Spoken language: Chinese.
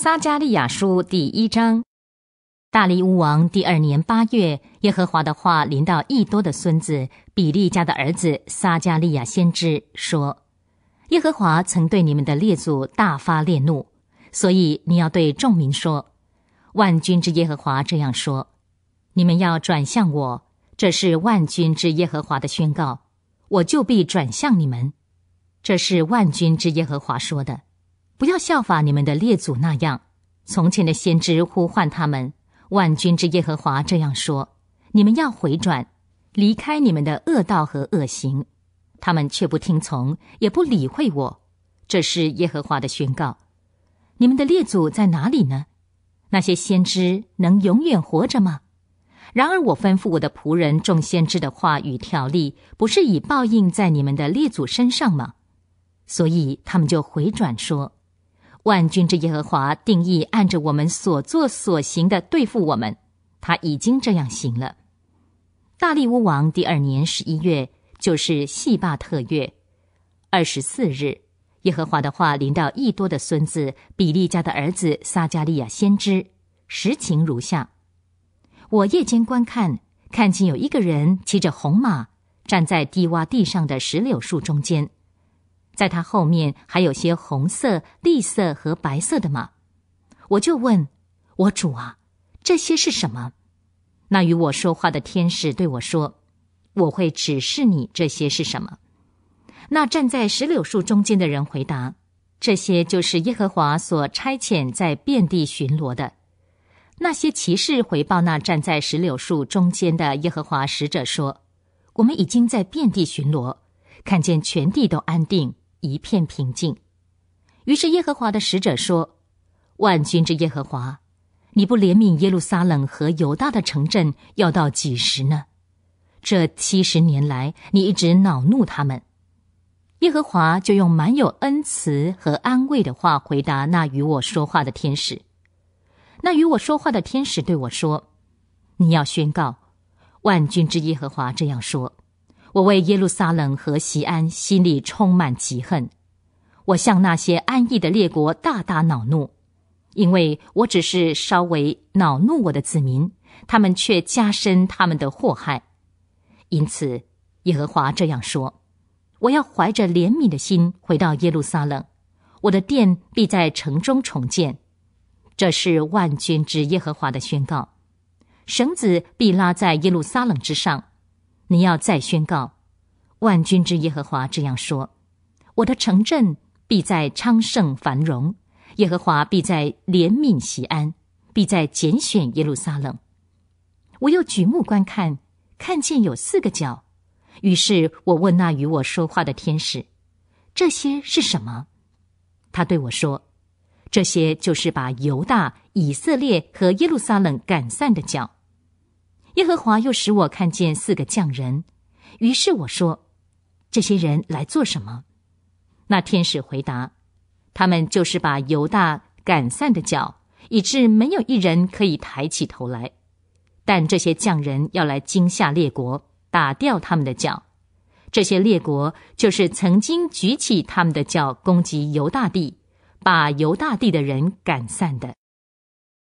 撒加利亚书第一章，大利乌王第二年八月，耶和华的话临到益多的孙子比利家的儿子撒加利亚先知说：“耶和华曾对你们的列祖大发烈怒，所以你要对众民说，万军之耶和华这样说：你们要转向我，这是万军之耶和华的宣告，我就必转向你们，这是万军之耶和华说的。”不要效法你们的列祖那样，从前的先知呼唤他们，万军之耶和华这样说：“你们要回转，离开你们的恶道和恶行。”他们却不听从，也不理会我。这是耶和华的宣告。你们的列祖在哪里呢？那些先知能永远活着吗？然而我吩咐我的仆人众先知的话语，条例不是已报应在你们的列祖身上吗？所以他们就回转说。万军之耶和华定义按着我们所作所行的对付我们，他已经这样行了。大利乌王第二年十一月，就是细霸特月二十四日，耶和华的话临到益多的孙子比利家的儿子撒加利亚先知，实情如下：我夜间观看，看见有一个人骑着红马，站在低洼地上的石榴树中间。在他后面还有些红色、绿色和白色的马，我就问，我主啊，这些是什么？那与我说话的天使对我说，我会指示你这些是什么。那站在石榴树中间的人回答，这些就是耶和华所差遣在遍地巡逻的那些骑士。回报那站在石榴树中间的耶和华使者说，我们已经在遍地巡逻，看见全地都安定。一片平静。于是耶和华的使者说：“万军之耶和华，你不怜悯耶路撒冷和犹大的城镇，要到几时呢？这七十年来，你一直恼怒他们。”耶和华就用满有恩慈和安慰的话回答那与我说话的天使。那与我说话的天使对我说：“你要宣告，万军之耶和华这样说。”我为耶路撒冷和西安心里充满嫉恨，我向那些安逸的列国大大恼怒，因为我只是稍微恼怒我的子民，他们却加深他们的祸害。因此，耶和华这样说：我要怀着怜悯的心回到耶路撒冷，我的殿必在城中重建。这是万军之耶和华的宣告，绳子必拉在耶路撒冷之上。你要再宣告，万军之耶和华这样说：我的城镇必在昌盛繁荣，耶和华必在怜悯西安，必在拣选耶路撒冷。我又举目观看，看见有四个角，于是我问那与我说话的天使：这些是什么？他对我说：这些就是把犹大、以色列和耶路撒冷赶散的脚。耶和华又使我看见四个匠人，于是我说：“这些人来做什么？”那天使回答：“他们就是把犹大赶散的脚，以致没有一人可以抬起头来。但这些匠人要来惊吓列国，打掉他们的脚。这些列国就是曾经举起他们的脚攻击犹大地，把犹大地的人赶散的。”